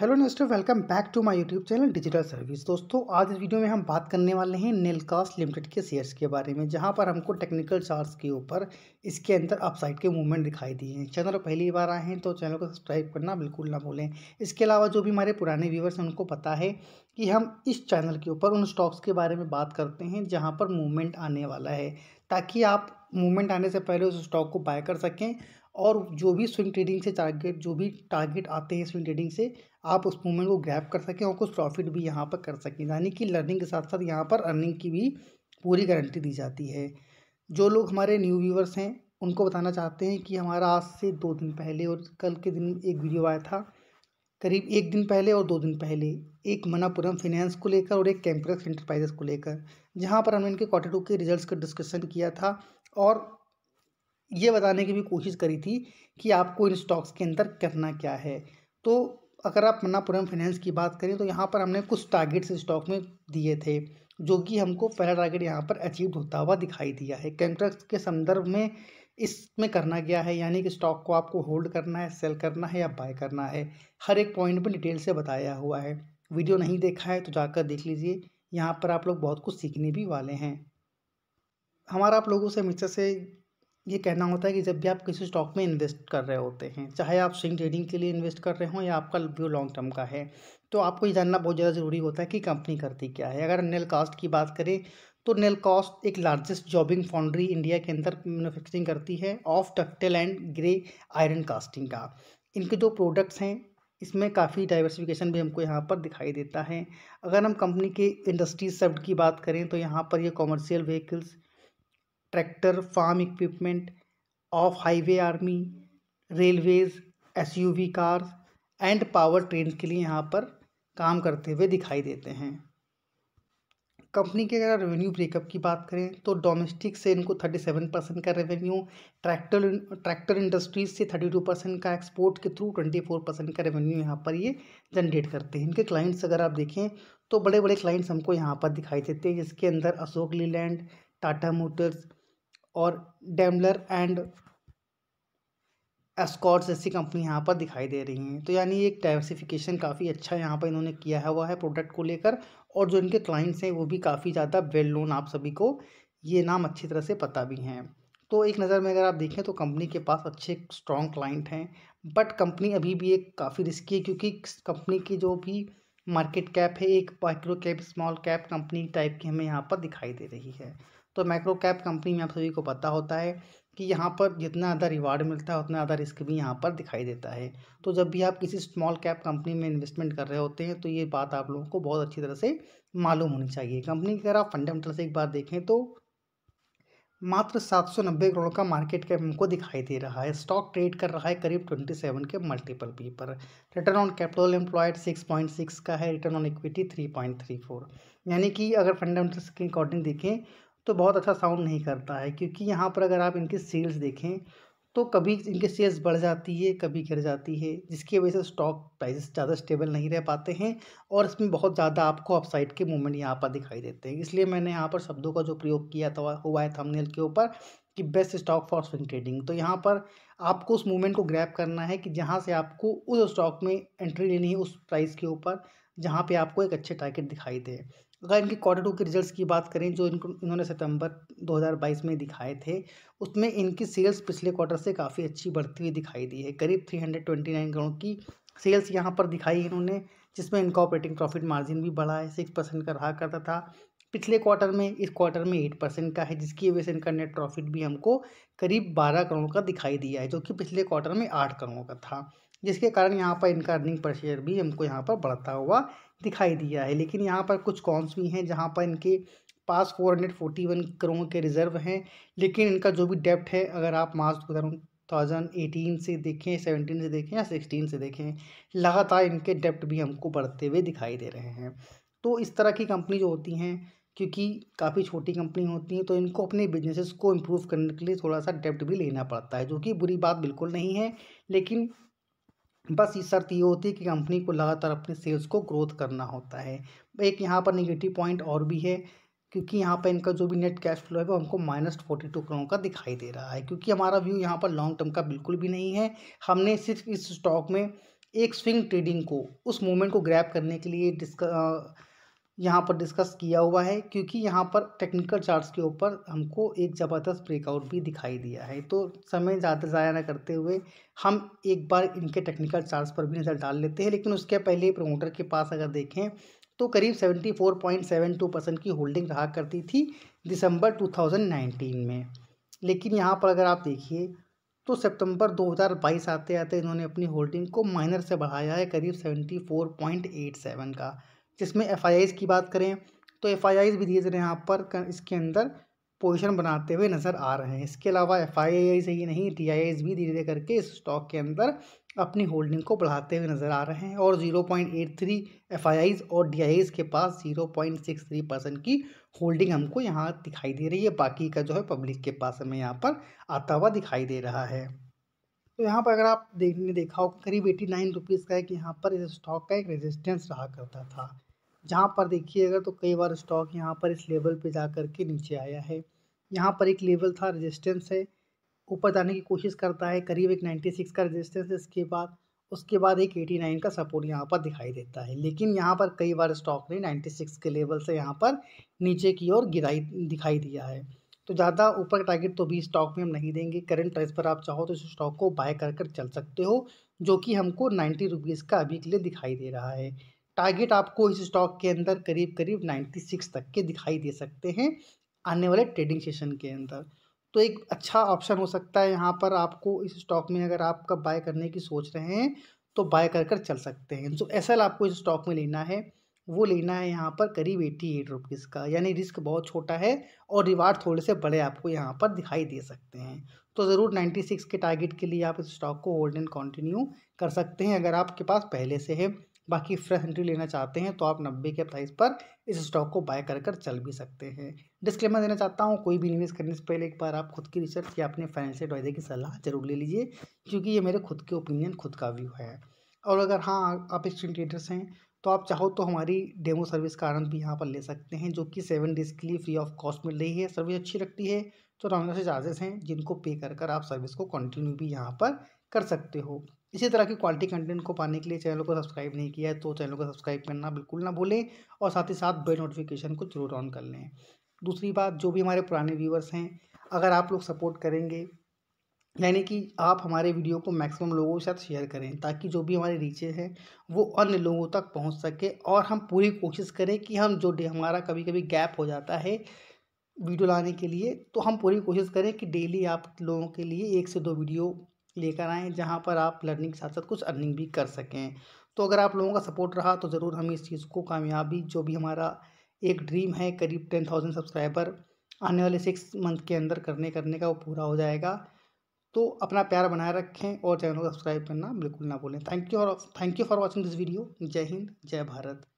hello investor welcome back to my YouTube channel digital service दोस्तों आज इस video में हम बात करने वाले हैं नेलकास्ट लिमिटेड के शेयर्स के बारे में जहां पर हमको टेक्निकल चार्ट्स के ऊपर इसके अंदर अपसाइड के मूवमेंट दिखाई दिए हैं चैनल पहली बार आए हैं तो चैनल को सब्सक्राइब करना बिल्कुल ना भूलें इसके अलावा जो भी हमारे पुराने व्यूवर्स हैं उनको पता है कि हम इस चैनल के ऊपर उन स्टॉक्स के बारे में बात करते हैं जहाँ पर मूवमेंट आने वाला है ताकि आप मूवमेंट आने से पहले उस स्टॉक को बाय कर सकें और जो भी स्विंग ट्रेडिंग से टारगेट जो भी टारगेट आते हैं स्विंग ट्रेडिंग से आप उस मूवमेंट को ग्रैप कर सकें और कुछ प्रॉफिट भी यहाँ पर कर सकें यानी कि लर्निंग के साथ साथ यहाँ पर अर्निंग की भी पूरी गारंटी दी जाती है जो लोग हमारे न्यू व्यूवर्स हैं उनको बताना चाहते हैं कि हमारा आज से दो दिन पहले और कल के दिन एक वीडियो आया था करीब एक दिन पहले और दो दिन पहले एक मनापुरम फिनेंस को लेकर और एक कैंपरस इंटरप्राइजेस को लेकर जहां पर हमने इनके क्वार्टर टू के रिजल्ट्स का डिस्कशन किया था और ये बताने की भी कोशिश करी थी कि आपको इन स्टॉक्स के अंदर करना क्या है तो अगर आप मन्नापुरम फाइनेंस की बात करें तो यहाँ पर हमने कुछ टारगेट्स स्टॉक में दिए थे जो कि हमको पहला टारगेट यहाँ पर अचीव होता हुआ दिखाई दिया है कॉन्ट्रैक्ट के संदर्भ में इसमें करना गया है यानी कि स्टॉक को आपको होल्ड करना है सेल करना है या बाय करना है हर एक पॉइंट पर डिटेल से बताया हुआ है वीडियो नहीं देखा है तो जाकर देख लीजिए यहाँ पर आप लोग बहुत कुछ सीखने भी वाले हैं हमारा आप लोगों से हमेशा से ये कहना होता है कि जब भी आप किसी स्टॉक में इन्वेस्ट कर रहे होते हैं चाहे आप स्विंग ट्रेडिंग के लिए इन्वेस्ट कर रहे हो या आपका व्यू लॉन्ग टर्म का है तो आपको ये जानना बहुत ज़्यादा ज़रूरी होता है कि कंपनी करती क्या है अगर नेल कास्ट की बात करें तो नेल कास्ट एक लार्जेस्ट जॉबिंग फाउंड्री इंडिया के अंदर मैनुफैक्चरिंग करती है of ductile and grey iron casting का इनके जो प्रोडक्ट्स हैं इसमें काफ़ी डाइवर्सिफिकेशन भी हमको यहाँ पर दिखाई देता है अगर हम कंपनी के इंडस्ट्रीज सेक्ट की बात करें तो यहाँ पर ये commercial vehicles tractor farm equipment off highway army railways S U V cars and powertrain के लिए यहाँ पर काम करते हुए दिखाई देते हैं कंपनी के अगर रेवेन्यू ब्रेकअप की बात करें तो डोमेस्टिक से इनको थर्टी सेवन परसेंट का रेवेन्यू ट्रैक्टर ट्रैक्टर इंडस्ट्रीज से थर्टी टू परसेंट का एक्सपोर्ट के थ्रू ट्वेंटी फोर परसेंट का रेवेन्यू यहाँ पर ये जनरेट करते हैं इनके क्लाइंट्स अगर आप देखें तो बड़े बड़े क्लाइंट्स हमको यहाँ पर दिखाई देते हैं जिसके अंदर अशोक लीलैंड टाटा मोटर्स और डेमलर एंड एस्कॉट्स जैसी कंपनी यहाँ पर दिखाई दे रही हैं तो यानी एक डाइवर्सिफिकेशन काफ़ी अच्छा यहाँ पर इन्होंने किया हुआ है प्रोडक्ट को लेकर और जो इनके क्लाइंट्स हैं वो भी काफ़ी ज़्यादा वेल नोन आप सभी को ये नाम अच्छी तरह से पता भी हैं तो एक नज़र में अगर आप देखें तो कंपनी के पास अच्छे स्ट्रॉन्ग क्लाइंट हैं बट कंपनी अभी भी एक काफ़ी रिस्की है क्योंकि कंपनी की जो भी मार्केट कैप है एक micro cap small cap company type की हमें यहाँ पर दिखाई दे रही है तो माइक्रो कैप कंपनी में आप सभी को पता होता है कि यहाँ पर जितना ज़्यादा रिवार्ड मिलता है उतना ज़्यादा रिस्क भी यहाँ पर दिखाई देता है तो जब भी आप किसी स्मॉल कैप कंपनी में इन्वेस्टमेंट कर रहे होते हैं तो ये बात आप लोगों को बहुत अच्छी तरह से मालूम होनी चाहिए कंपनी की अगर आप फंडामेंटल से एक बार देखें तो मात्र सात सौ नब्बे करोड़ का मार्केट कैप हमको दिखाई दे रहा है स्टॉक ट्रेड कर रहा है करीब ट्वेंटी सेवन के मल्टीपल पी पर return on capital employed six point six का है return on equity three point three four यानी कि अगर फंडामेंटल्स के अकॉर्डिंग देखें तो बहुत अच्छा साउंड नहीं करता है क्योंकि यहाँ पर अगर आप इनकी सेल्स देखें तो कभी इनके शेयर्स बढ़ जाती है कभी गिर जाती है जिसकी वजह से स्टॉक प्राइसेस ज़्यादा स्टेबल नहीं रह पाते हैं और इसमें बहुत ज़्यादा आपको अपसाइड के मूवमेंट यहाँ पर दिखाई देते हैं इसलिए मैंने यहाँ पर शब्दों का जो प्रयोग किया था हुआ है थंबनेल के ऊपर कि best stock for swing trading तो यहाँ पर आपको उस मूवमेंट को ग्रैप करना है कि जहाँ से आपको उस स्टॉक में एंट्री लेनी है उस प्राइस के ऊपर जहाँ पे आपको एक अच्छे टारगेट दिखाई दे अगर इनके क्वार्टर टू के रिजल्ट्स की बात करें जो इनको इन्होंने सितंबर 2022 में दिखाए थे उसमें इनकी सेल्स पिछले क्वार्टर से काफ़ी अच्छी बढ़ती हुई दिखाई दी है करीब 329 करोड़ की सेल्स यहाँ पर दिखाई इन्होंने जिसमें इनका ऑपरेटिंग प्रॉफिट मार्जिन भी बढ़ा है सिक्स परसेंट का रहा करता था पिछले क्वार्टर में इस क्वार्टर में एट परसेंट का है जिसकी वजह से इनका नेट प्रॉफिट भी हमको करीब बारह करोड़ का दिखाई दिया है जो कि पिछले क्वार्टर में आठ करोड़ का था जिसके कारण यहाँ पर इनका अर्निंग पर शेयर भी हमको यहाँ पर बढ़ता हुआ दिखाई दिया है लेकिन यहाँ पर कुछ कॉन्स भी हैं जहाँ पर इनके पास four hundred forty one crore के रिजर्व हैं लेकिन इनका जो भी डेप्ट है अगर आप मार्च दो थाउजेंड एटीन से देखें सेवनटीन से देखें या सिक्सटीन से देखें लगातार इनके डेप्ट भी हमको बढ़ते हुए दिखाई दे रहे हैं तो इस तरह की कंपनी जो होती हैं क्योंकि काफ़ी छोटी कंपनी होती हैं तो इनको अपने बिजनेसेस को इम्प्रूव करने के लिए थोड़ा सा डेप्ट भी लेना पड़ता है जो कि बुरी बात बिल्कुल नहीं है लेकिन बस ये शर्त ये होती है कि कंपनी को लगातार अपने सेल्स को ग्रोथ करना होता है एक यहाँ पर निगेटिव पॉइंट और भी है क्योंकि यहाँ पर इनका जो भी नेट कैश फ्लो है वो हमको माइनस फोर्टी टू करोड़ का दिखाई दे रहा है क्योंकि हमारा व्यू यहाँ पर लॉन्ग टर्म का बिल्कुल भी नहीं है हमने सिर्फ इस स्टॉक में एक स्विंग ट्रेडिंग को उस मोमेंट को ग्रैप करने के लिए डिस्क यहाँ पर डिस्कस किया हुआ है क्योंकि यहाँ पर टेक्निकल चार्ट्स के ऊपर हमको एक ज़बरदस्त ब्रेकआउट भी दिखाई दिया है तो समय ज़्यादा ज़ाया ना करते हुए हम एक बार इनके टेक्निकल चार्ट्स पर भी नज़र डाल लेते हैं लेकिन उसके पहले प्रमोटर के पास अगर देखें तो करीब 74.72 परसेंट की होल्डिंग रहा करती थी दिसंबर 2019 में लेकिन यहाँ पर अगर आप देखिए तो सितंबर 2022 आते आते इन्होंने अपनी होल्डिंग को माइनर से बढ़ाया है करीब 74.87 का जिसमें एफ की बात करें तो एफ भी धीरे धीरे यहाँ पर इसके अंदर पोजिशन बनाते हुए नज़र आ रहे हैं इसके अलावा एफ से ही नहीं टी भी धीरे धीरे करके इस स्टॉक के अंदर अपनी होल्डिंग को बढ़ाते हुए नज़र आ रहे हैं और 0.83 एफ और डी के पास 0.63 परसेंट की होल्डिंग हमको यहाँ दिखाई दे रही है बाकी का जो है पब्लिक के पास हमें यहाँ पर आता हुआ दिखाई दे रहा है तो यहाँ पर अगर आप देखने देखा हो करीब एटी नाइन रुपीज़ का एक यहाँ पर इस स्टॉक का एक रेजिस्टेंस रहा करता था जहाँ पर देखिएगा तो कई बार स्टॉक यहाँ पर इस लेवल पे जा कर के नीचे आया है यहाँ पर एक लेवल था रेजिस्टेंस है ऊपर जाने की कोशिश करता है करीब एक नाइन्टी सिक्स का रेजिस्टेंस इसके बाद उसके बाद एक एटी नाइन का सपोर्ट यहाँ पर दिखाई देता है लेकिन यहाँ पर कई बार स्टॉक ने नाइन्टी सिक्स के लेवल से यहाँ पर नीचे की ओर गिराई दिखाई दिया है तो ज़्यादा ऊपर का टारगेट तो भी स्टॉक में हम नहीं देंगे करंट प्राइस पर आप चाहो तो इस स्टॉक को बाय कर कर चल सकते हो जो कि हमको नाइन्टी रुपीज़ का अभी के लिए दिखाई दे रहा है टारगेट आपको इस स्टॉक के अंदर करीब करीब 96 तक के दिखाई दे सकते हैं आने वाले ट्रेडिंग सेशन के अंदर तो एक अच्छा ऑप्शन हो सकता है यहाँ पर आपको इस स्टॉक में अगर आप कब बाय करने की सोच रहे हैं तो बाय कर कर चल सकते हैं जो एस आपको इस स्टॉक में लेना है वो लेना है यहाँ पर करीब एट्टी एट रुपीज़ का यानी रिस्क बहुत छोटा है और रिवार्ड थोड़े से बड़े आपको यहाँ पर दिखाई दे सकते हैं तो ज़रूर नाइन्टी सिक्स के टारगेट के लिए आप इस स्टॉक को होल्ड एंड कंटिन्यू कर सकते हैं अगर आपके पास पहले से है बाकी फ्रेश एंट्री लेना चाहते हैं तो आप नब्बे के प्राइस पर इस स्टॉक को बाय कर कर चल भी सकते हैं डिस्क्लेमर देना चाहता हूँ कोई भी निवेश करने से पहले एक बार आप खुद की रिसर्च या अपने फाइनेंशियल एडवाइजर की सलाह जरूर ले लीजिए क्योंकि ये मेरे खुद के ओपिनियन खुद का व्यू है और अगर हाँ आप स्ट्रीम ट्रेडर्स हैं तो आप चाहो तो हमारी डेमो सर्विस का आनंद भी यहाँ पर ले सकते हैं जो कि सेवन डेज़ के लिए फ्री ऑफ कॉस्ट मिल रही है सर्विस अच्छी लगती है तो नॉमिनल से चार्जेस हैं जिनको पे कर कर आप सर्विस को कंटिन्यू भी यहाँ पर कर सकते हो इसी तरह की क्वालिटी कंटेंट को पाने के लिए चैनल को सब्सक्राइब नहीं किया है तो चैनल को सब्सक्राइब करना बिल्कुल ना भूलें और साथ ही साथ बेल नोटिफिकेशन को जरूर ऑन कर लें दूसरी बात जो भी हमारे पुराने व्यूवर्स हैं अगर आप लोग सपोर्ट करेंगे यानी कि आप हमारे वीडियो को मैक्सिमम लोगों के साथ शेयर करें ताकि जो भी हमारे रीचेज हैं वो अन्य लोगों तक पहुंच सके और हम पूरी कोशिश करें कि हम जो डे हमारा कभी कभी गैप हो जाता है वीडियो लाने के लिए तो हम पूरी कोशिश करें कि डेली आप लोगों के लिए एक से दो वीडियो लेकर आएँ जहाँ पर आप लर्निंग के साथ साथ कुछ अर्निंग भी कर सकें तो अगर आप लोगों का सपोर्ट रहा तो ज़रूर हम इस चीज़ को कामयाबी जो भी हमारा एक ड्रीम है करीब टेन थाउजेंड सब्सक्राइबर आने वाले सिक्स मंथ के अंदर करने करने का वो पूरा हो जाएगा तो अपना प्यार बनाए रखें और चैनल को सब्सक्राइब करना बिल्कुल ना भूलें थैंक यू और thank you for watching this video जय हिंद जय भारत